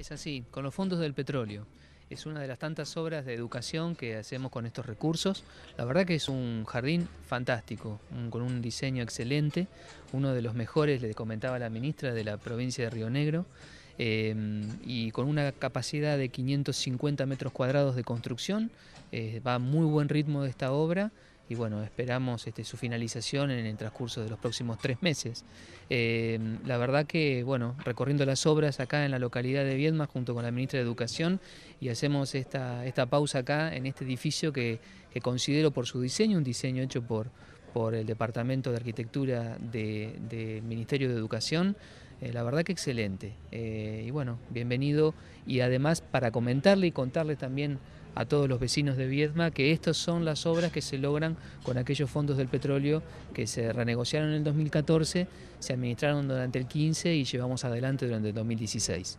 Es así, con los fondos del petróleo. Es una de las tantas obras de educación que hacemos con estos recursos. La verdad que es un jardín fantástico, con un diseño excelente, uno de los mejores, le comentaba la ministra, de la provincia de Río Negro, em, y con una capacidad de 550 metros cuadrados de construcción. Eh, va a muy buen ritmo de esta obra y bueno, esperamos este, su finalización en el transcurso de los próximos tres meses. Em, la verdad que, bueno, recorriendo las obras acá en la localidad de Viedma junto con la Ministra de Educación y hacemos esta, esta pausa acá en este edificio que, considero por su diseño, un diseño hecho por, por el Departamento de Arquitectura del de Ministerio de Educación. Eh, la verdad que excelente. Eh, y bueno, bienvenido. Y además para comentarle y contarle también a todos los vecinos de Viedma que estas son las obras que se logran con aquellos fondos del petróleo que se renegociaron en el 2014, se administraron durante el 15 y llevamos adelante durante el 2016.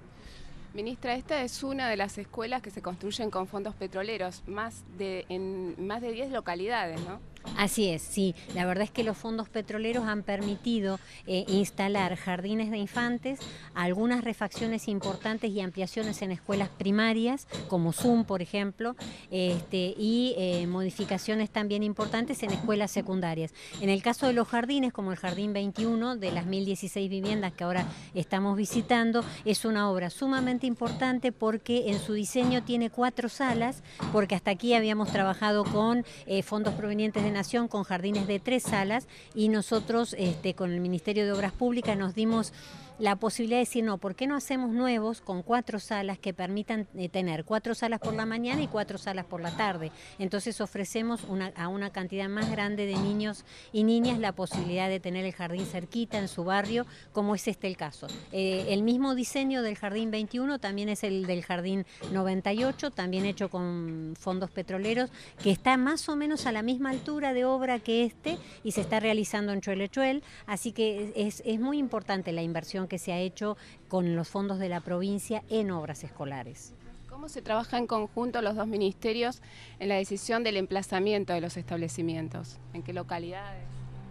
Ministra, esta es una de las escuelas que se construyen con fondos petroleros, más de, en más de 10 localidades, ¿no? Así es, sí. La verdad es que los fondos petroleros han permitido eh, instalar jardines de infantes, algunas refacciones importantes y ampliaciones en escuelas primarias, como Zoom, por ejemplo, este, y eh, modificaciones también importantes en escuelas secundarias. En el caso de los jardines, como el Jardín 21 de las 1016 viviendas que ahora estamos visitando, es una obra sumamente importante porque en su diseño tiene cuatro salas, porque hasta aquí habíamos trabajado con eh, fondos provenientes de Nación con jardines de tres salas y nosotros este, con el Ministerio de Obras Públicas nos dimos la posibilidad de decir, no, ¿por qué no hacemos nuevos con cuatro salas que permitan eh, tener cuatro salas por la mañana y cuatro salas por la tarde? Entonces ofrecemos a una cantidad más grande de niños y niñas la posibilidad de tener el jardín cerquita en su barrio, como es este el caso. Eh, el mismo diseño del jardín 21 también es el del jardín 98, también hecho con fondos petroleros, que está más o menos a la misma altura de obra que este y se está realizando en Chuelechuel, así que es, es muy importante la inversión que se ha hecho con los fondos de la provincia en obras escolares. ¿Cómo se trabaja en conjunto los dos ministerios en la decisión del emplazamiento de los establecimientos? ¿En qué localidades?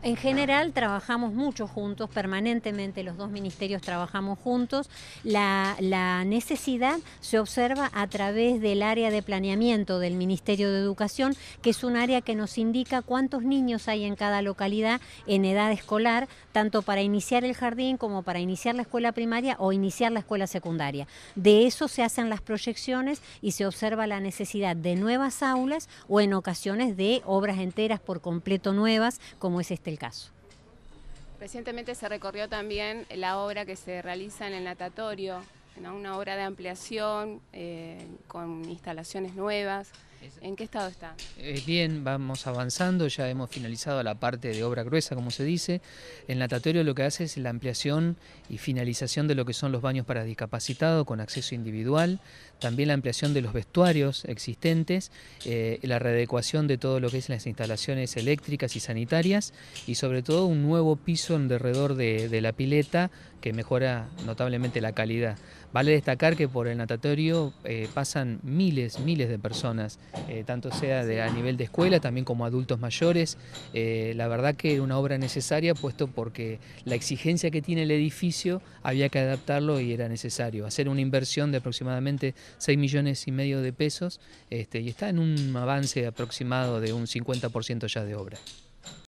En general trabajamos mucho juntos, permanentemente los dos ministerios trabajamos juntos. La, necesidad se observa a través del área de planeamiento del Ministerio de Educación, que es un área que nos indica cuántos niños hay en cada localidad en edad escolar, tanto para iniciar el jardín como para iniciar la escuela primaria o iniciar la escuela secundaria. De eso se hacen las proyecciones y se observa la necesidad de nuevas aulas o en ocasiones de obras enteras por completo nuevas, como es este caso. Recientemente se recorrió también la obra que se realiza en el natatorio, en una obra de ampliación eh, con instalaciones nuevas. ¿En qué estado está? Eh, bien, vamos avanzando, ya hemos finalizado la parte de obra gruesa, como se dice. El natatorio lo que hace es la ampliación y finalización de lo que son los baños para discapacitados con acceso individual, también la ampliación de los vestuarios existentes, eh, la readecuación de todo lo que es las instalaciones eléctricas y sanitarias y sobre todo un nuevo piso en derredor de la pileta que mejora notablemente la calidad. Vale destacar que por el natatorio eh, pasan miles, miles de personas, eh, tanto sea a nivel de escuela, también como adultos mayores. Eh, la verdad que era una obra necesaria, puesto porque la exigencia que tiene el edificio había que adaptarlo y era necesario. Hacer una inversión de aproximadamente 6 millones y medio de pesos este, y está en un avance aproximado de un 50% ya de obra.